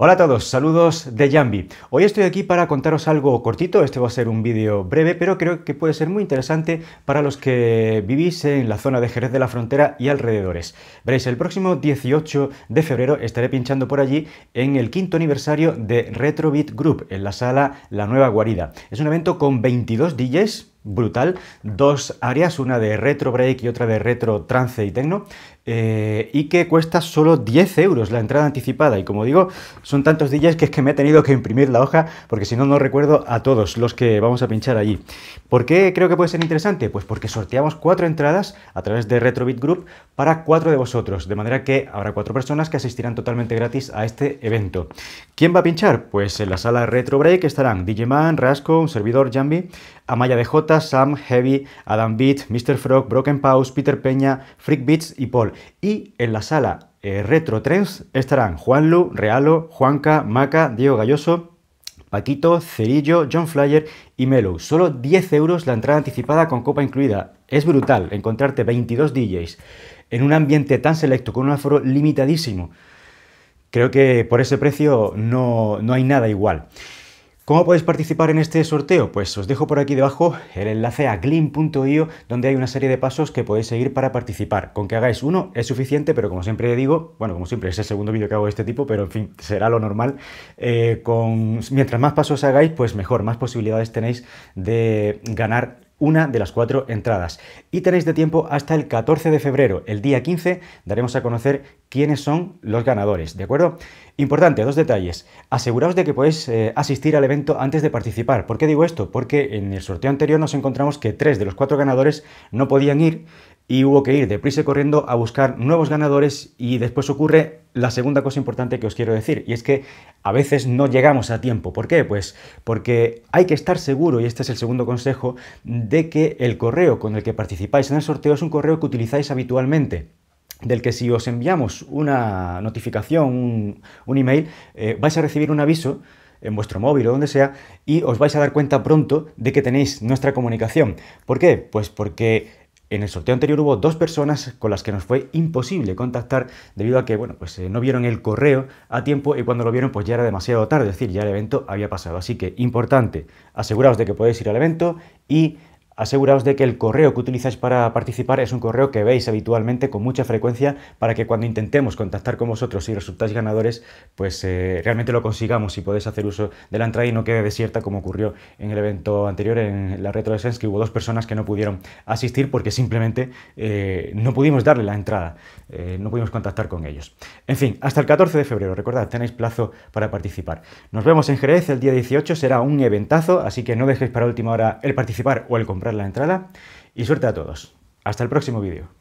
Hola a todos, saludos de Jambi. Hoy estoy aquí para contaros algo cortito, este va a ser un vídeo breve, pero creo que puede ser muy interesante para los que vivís en la zona de Jerez de la Frontera y alrededores. Veréis, el próximo 18 de febrero estaré pinchando por allí en el quinto aniversario de Retrobit Group, en la sala La Nueva Guarida. Es un evento con 22 DJs, brutal. Dos áreas, una de retro break y otra de retro trance y techno, eh, y que cuesta solo 10 euros la entrada anticipada. Y como digo, son tantos DJs que es que me he tenido que imprimir la hoja, porque si no, no recuerdo a todos los que vamos a pinchar allí. ¿Por qué creo que puede ser interesante? Pues porque sorteamos cuatro entradas a través de Retrobit Group para cuatro de vosotros, de manera que habrá cuatro personas que asistirán totalmente gratis a este evento. ¿Quién va a pinchar? Pues en la sala Retro Break estarán DJ Man, Rasco, un servidor, Jambi, Amaya J Sam, Heavy, Adam Beat, Mr. Frog, Broken Pause, Peter Peña, Freak Beats y Paul. Y en la sala eh, Retro Trends estarán Juanlu, Realo, Juanca, Maca, Diego Galloso, Paquito, Cerillo, John Flyer y Melo. Solo 10 euros la entrada anticipada con copa incluida. Es brutal encontrarte 22 DJs en un ambiente tan selecto con un aforo limitadísimo. Creo que por ese precio no, no hay nada igual. ¿Cómo podéis participar en este sorteo? Pues os dejo por aquí debajo el enlace a gleam.io donde hay una serie de pasos que podéis seguir para participar. Con que hagáis uno es suficiente, pero como siempre digo, bueno, como siempre es el segundo vídeo que hago de este tipo, pero en fin, será lo normal. Eh, con, mientras más pasos hagáis, pues mejor, más posibilidades tenéis de ganar una de las cuatro entradas. Y tenéis de tiempo hasta el 14 de febrero. El día 15 daremos a conocer quiénes son los ganadores, ¿de acuerdo? Importante, dos detalles. Aseguraos de que podéis eh, asistir al evento antes de participar. ¿Por qué digo esto? Porque en el sorteo anterior nos encontramos que tres de los cuatro ganadores no podían ir y hubo que ir deprisa y corriendo a buscar nuevos ganadores y después ocurre la segunda cosa importante que os quiero decir y es que a veces no llegamos a tiempo. ¿Por qué? Pues porque hay que estar seguro, y este es el segundo consejo, de que el correo con el que participáis en el sorteo es un correo que utilizáis habitualmente del que si os enviamos una notificación, un, email, eh, vais a recibir un aviso en vuestro móvil o donde sea, y os vais a dar cuenta pronto de que tenéis nuestra comunicación. ¿Por qué? Pues porque en el sorteo anterior hubo dos personas con las que nos fue imposible contactar debido a que, bueno, pues eh, no vieron el correo a tiempo y cuando lo vieron pues ya era demasiado tarde, es decir, ya el evento había pasado. Así que, importante, aseguraos de que podéis ir al evento y aseguraos de que el correo que utilizáis para participar es un correo que veis habitualmente con mucha frecuencia para que cuando intentemos contactar con vosotros y resultáis ganadores, pues eh, realmente lo consigamos y podéis hacer uso de la entrada y no quede desierta como ocurrió en el evento anterior en la Retro que hubo dos personas que no pudieron asistir porque simplemente eh, no pudimos darle la entrada, eh, no pudimos contactar con ellos. En fin, hasta el 14 de febrero, recordad, tenéis plazo para participar. Nos vemos en Jerez el día 18, será un eventazo, así que no dejéis para última hora el participar o el comprar la entrada y suerte a todos. Hasta el próximo vídeo.